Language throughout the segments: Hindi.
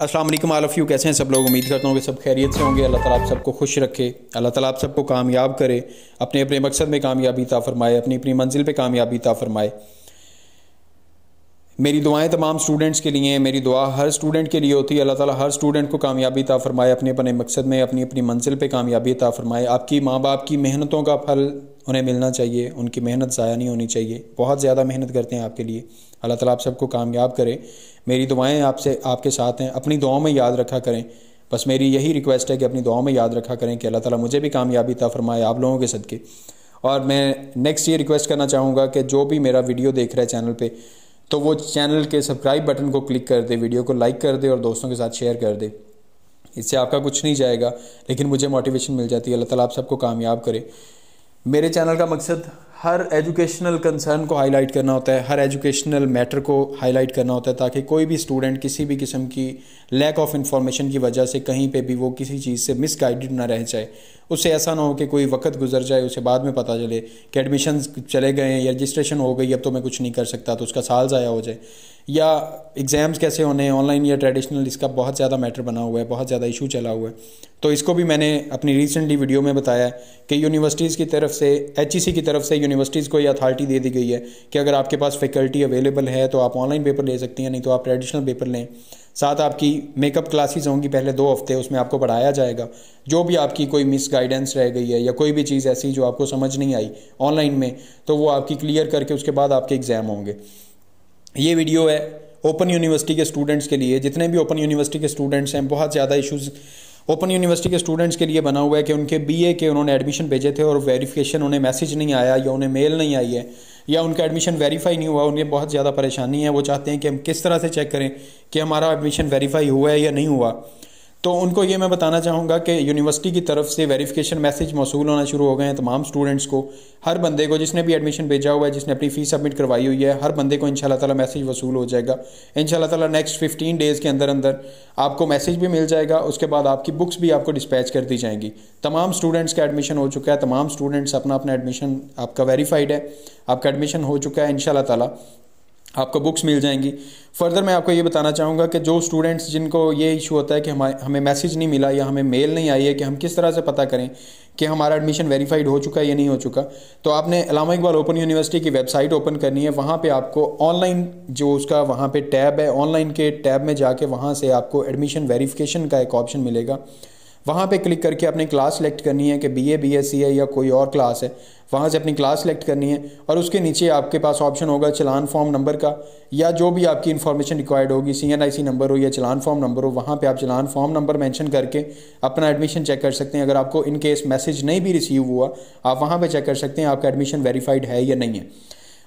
वालेकुम ऑल ऑफ़ यू कैसे हैं सब लोग उम्मीद करता हूँ कि सब खैरियत से होंगे अल्लाह ताला आप सबको खुश रखे अल्लाह ताला आप सबको कामयाब करे अपने अपने मकसद में कामयाबी ता फरमाए अपनी अपनी मंजिल पे कामयाबी ता फरमाए मेरी दुआएं तमाम स्टूडेंट्स के लिए हैं मेरी दुआ हर स्टूडेंट के लिए होती है अल्लाह ताला हर स्टूडेंट को कामयाबी ता फरमाए अपने अपने मकसद में अपनी अपनी मंजिल पर कामयाबी ता फरमाए आपकी माँ बाप की मेहनतों का फल उन्हें मिलना चाहिए उनकी मेहनत ज़ाया नहीं होनी चाहिए बहुत ज़्यादा मेहनत करते हैं आपके लिए अल्लाह ताला आप सबको कामयाब करे मेरी दुआएं आपसे आपके साथ हैं अपनी दुआओं में याद रखा करें बस मेरी यही रिक्वेस्ट है कि अपनी दुआओं में याद रखा करें कि अल्लाह ताला मुझे भी कामयाबी ता फरमाए आप लोगों के सदके और मैं नेक्स्ट ये रिक्वेस्ट करना चाहूँगा कि जो भी मेरा वीडियो देख रहा है चैनल पर तो वो चैनल के सब्सक्राइब बटन को क्लिक कर दे वीडियो को लाइक कर दे और दोस्तों के साथ शेयर कर दे इससे आपका कुछ नहीं जाएगा लेकिन मुझे मोटिवेशन मिल जाती है अल्लाह ताला आप सबको कामयाब करे मेरे चैनल का मकसद हर एजुकेशनल कंसर्न को हाईलाइट करना होता है हर एजुकेशनल मैटर को हाईलाइट करना होता है ताकि कोई भी स्टूडेंट किसी भी किस्म की लैक ऑफ इंफॉर्मेशन की वजह से कहीं पे भी वो किसी चीज़ से मिसगाइडेड ना रह जाए उससे ऐसा ना हो कि कोई वक्त गुजर जाए उसे बाद में पता चले कि एडमिशन चले गए या रजिस्ट्रेशन हो गई अब तो मैं कुछ नहीं कर सकता तो उसका साल ज़ाया हो जाए या एग्ज़ाम्स कैसे होने हैं ऑनलाइन या ट्रेडिशनल इसका बहुत ज़्यादा मैटर बना हुआ है बहुत ज़्यादा इशू चला हुआ है तो इसको भी मैंने अपनी रिसेंटली वीडियो में बताया कि यूनिवर्सिटीज़ की तरफ से एच की तरफ से यूनिवर्सिटीज़ को ये अथॉरिटी दे दी गई है कि अगर आपके पास फैकल्टी अवेलेबल है तो आप ऑनलाइन पेपर ले सकती हैं नहीं तो आप ट्रेडिशनल पेपर लें साथ आपकी मेकअप क्लासेस होंगी पहले दो हफ्ते उसमें आपको पढ़ाया जाएगा जो भी आपकी कोई मिस गाइडेंस रह गई है या कोई भी चीज़ ऐसी जो आपको समझ नहीं आई ऑनलाइन में तो वो आपकी क्लियर करके उसके बाद आपके एग्ज़ाम होंगे ये वीडियो है ओपन यूनिवर्सिटी के स्टूडेंट्स के लिए जितने भी ओपन यूनिवर्सिटी के स्टूडेंट्स हैं बहुत ज़्यादा इश्यूज़ ओपन यूनिवर्सिटी के स्टूडेंट्स के लिए बना हुआ है कि उनके बी के उन्होंने एडमिशन भेजे थे और वेरीफिकेशन उन्हें मैसेज नहीं आया या उन्हें मेल नहीं आई है या उनका एडमिशन वेरीफाई नहीं हुआ उन्हें बहुत ज़्यादा परेशानी है वो चाहते हैं कि हम किस तरह से चेक करें कि हमारा एडमिशन वेरीफाई हुआ है या नहीं हुआ तो उनको ये मैं बताना चाहूँगा कि यूनिवर्सिटी की तरफ से वेरिफिकेशन मैसेज मौसू होना शुरू हो गए हैं तमाम स्टूडेंट्स को हर बंदे को जिसने भी एडमिशन भेजा हुआ है जिसने अपनी फ़ीस सबमिट करवाई हुई है हर बंदे को इन ताला मैसेज वसूल हो जाएगा इन ताला नेक्स्ट फिफ्टीन डेज़ के अंदर अंदर आपको मैसेज भी मिल जाएगा उसके बाद आपकी बुक्स भी आपको डिस्पैच कर दी जाएंगी तमाम स्टूडेंट्स का एडमिशन हो चुका है तमाम स्टूडेंट्स अपना अपना एडमिशन आपका वेरीफाइड है आपका एडमिशन हो चुका है इन ताला आपको बुक्स मिल जाएंगी फर्दर मैं आपको ये बताना चाहूँगा कि जो स्टूडेंट्स जिनको ये इशू होता है कि हम हमें मैसेज नहीं मिला या हमें मेल नहीं आई है कि हम किस तरह से पता करें कि हमारा एडमिशन वेरीफाइड हो चुका है या नहीं हो चुका तो आपने अलामा इकबाल ओपन यूनिवर्सिटी की वेबसाइट ओपन करनी है वहाँ पर आपको ऑनलाइन जो उसका वहाँ पर टैब है ऑनलाइन के टैब में जाके वहाँ से आपको एडमिशन वेरीफ़िकेशन का एक ऑप्शन मिलेगा वहाँ पे क्लिक करके अपनी क्लास सेलेक्ट करनी है कि B A B S C है या कोई और क्लास है वहाँ से अपनी क्लास सेलेक्ट करनी है और उसके नीचे आपके पास ऑप्शन होगा चलान फॉर्म नंबर का या जो भी आपकी इन्फॉर्मेशन रिक्वायर्ड होगी सी एन आई सी नंबर हो या चलान फॉर्म नंबर हो वहाँ पे आप चलान फॉर्म नंबर मेंशन करके अपना एडमिशन चेक कर सकते हैं अगर आपको इन केस मैसेज नहीं भी रिसीव हुआ आप वहाँ पर चेक कर सकते हैं आपका एडमिशन वेरीफाइड है या नहीं है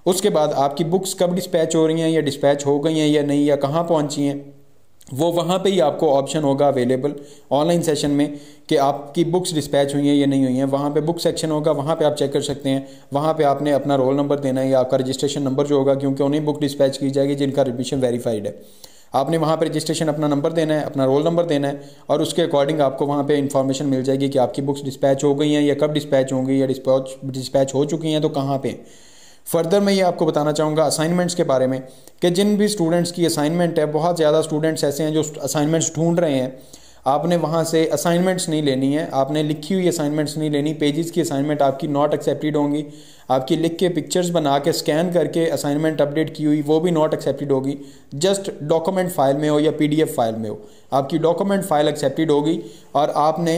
उसके बाद आपकी बुक्स कब डिस्पैच हो रही हैं या डिस्पैच हो गई हैं या नहीं या कहाँ पहुँची हैं वो वहाँ पे ही आपको ऑप्शन होगा अवेलेबल ऑनलाइन सेशन में कि आपकी बुक्स डिस्पैच हुई हैं या नहीं हुई हैं वहाँ पे बुक सेक्शन होगा वहाँ पे आप चेक कर सकते हैं वहाँ पे आपने अपना रोल नंबर देना है या आपका रजिस्ट्रेशन नंबर जो होगा क्योंकि उन्हें बुक डिस्पैच की जाएगी जिनका एडमिशन वेरीफाइड है आपने वहाँ पर रजिस्ट्रेशन अपना नंबर देना है अपना रोल नंबर देना है और उसके अकॉर्डिंग आपको वहाँ पर इंफॉर्मेशन मिल जाएगी कि आपकी बुक्स डिस्पैच हो गई हैं या कब डिस्पैच होंगी या डिस्पैच डिस्पैच हो चुकी हैं तो कहाँ पर फर्दर मैं ये आपको बताना चाहूँगा असाइनमेंट्स के बारे में कि जिन भी स्टूडेंट्स की असाइनमेंट है बहुत ज़्यादा स्टूडेंट्स ऐसे हैं जो असाइनमेंट्स ढूंढ रहे हैं आपने वहाँ से असाइनमेंट्स नहीं लेनी है आपने लिखी हुई असाइनमेंट्स नहीं लेनी पेजेस की असाइनमेंट आपकी नॉट एक्सेप्टेड होंगी आपकी लिख के पिक्चर्स बना के स्कैन करके असाइनमेंट अपडेट की हुई वो भी नॉट एक्सेप्टेड होगी जस्ट डॉक्यूमेंट फाइल में हो या पीडीएफ फाइल में हो आपकी डॉक्यूमेंट फाइल एक्सेप्टेड होगी और आपने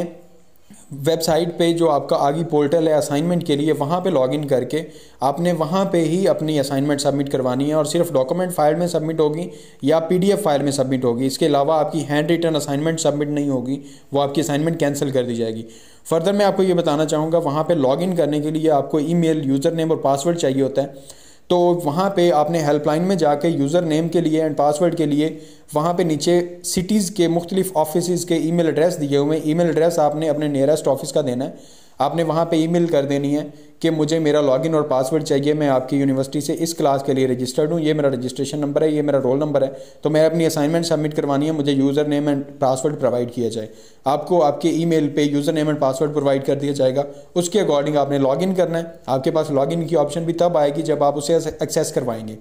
वेबसाइट पे जो आपका आगे पोर्टल है असाइनमेंट के लिए वहाँ पे लॉगिन करके आपने वहाँ पे ही अपनी असाइनमेंट सबमिट करवानी है और सिर्फ डॉक्यूमेंट फाइल में सबमिट होगी या पीडीएफ फाइल में सबमिट होगी इसके अलावा आपकी हैंड रिटर्न असाइनमेंट सबमिट नहीं होगी वो आपकी असाइनमेंट कैंसिल कर दी जाएगी फर्दर मैं आपको ये बताना चाहूँगा वहाँ पर लॉग करने के लिए आपको ई यूज़र नेम और पासवर्ड चाहिए होता है तो वहाँ पे आपने हेल्पलाइन में जाके यूज़र नेम के लिए एंड पासवर्ड के लिए वहाँ पे नीचे सिटीज़ के मुख्तलिफ ऑफिस के ईमेल एड्रेस दिए हुए हैं ईमेल एड्रेस आपने अपने नियरेस्ट ऑफिस का देना है आपने वहाँ पे ईमेल कर देनी है कि मुझे मेरा लॉगिन और पासवर्ड चाहिए मैं आपकी यूनिवर्सिटी से इस क्लास के लिए रजिस्टर्ड हूँ ये मेरा रजिस्ट्रेशन नंबर है ये मेरा रोल नंबर है तो मैं अपनी असाइनमेंट सबमिट करवानी है मुझे user name and password provide किया जाए आपको आपके मेल पर user name and password provide कर दिया जाएगा उसके अकॉर्डिंग आपने लॉगिन करना है आपके पास लॉगिन की ऑप्शन भी तब आएगी जब आप उसे एक्सेस करवाएंगे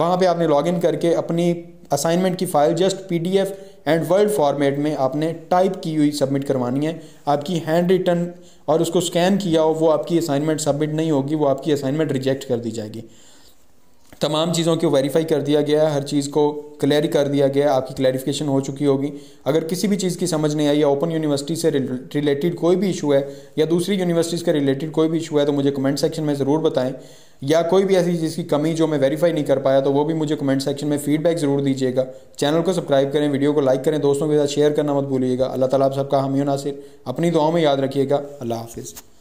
वहाँ पर आपने लॉगिन करके अपनी असाइनमेंट की file just P and word format में आपने टाइप की हुई सबमिट करवानी है आपकी हैंड रिटर्न और उसको स्कैन किया हो वो आपकी असाइनमेंट सबमिट नहीं होगी वो आपकी असाइनमेंट रिजेक्ट कर दी जाएगी तमाम चीज़ों को वेरीफाई कर दिया गया है हर चीज़ को क्लियर कर दिया गया आपकी क्लैरिफिकेशन हो चुकी होगी अगर किसी भी चीज़ की समझ नहीं आई या ओपन यूनिवर्सिटी से रिलेटेड कोई भी इशू है या दूसरी यूनिवर्सिटीज़ के रिलेटेड कोई भी इशू है तो मुझे कमेंट सेक्शन में ज़रूर बताएं या कोई भी ऐसी चीज़ की कमी जो मैं वेरीफाई नहीं कर पाया तो वो भी मुझे कमेंट सेक्शन में फीडबैक ज़रूर दीजिएगा चैनल को सब्सक्राइब करें वीडियो को लाइक करें दोस्तों के साथ शेयर करना मत भूलिएगा अल्लाह ताला आप सबका हमियो नासिर अपनी दुआओं में याद रखिएगा अल्लाह हाफिज़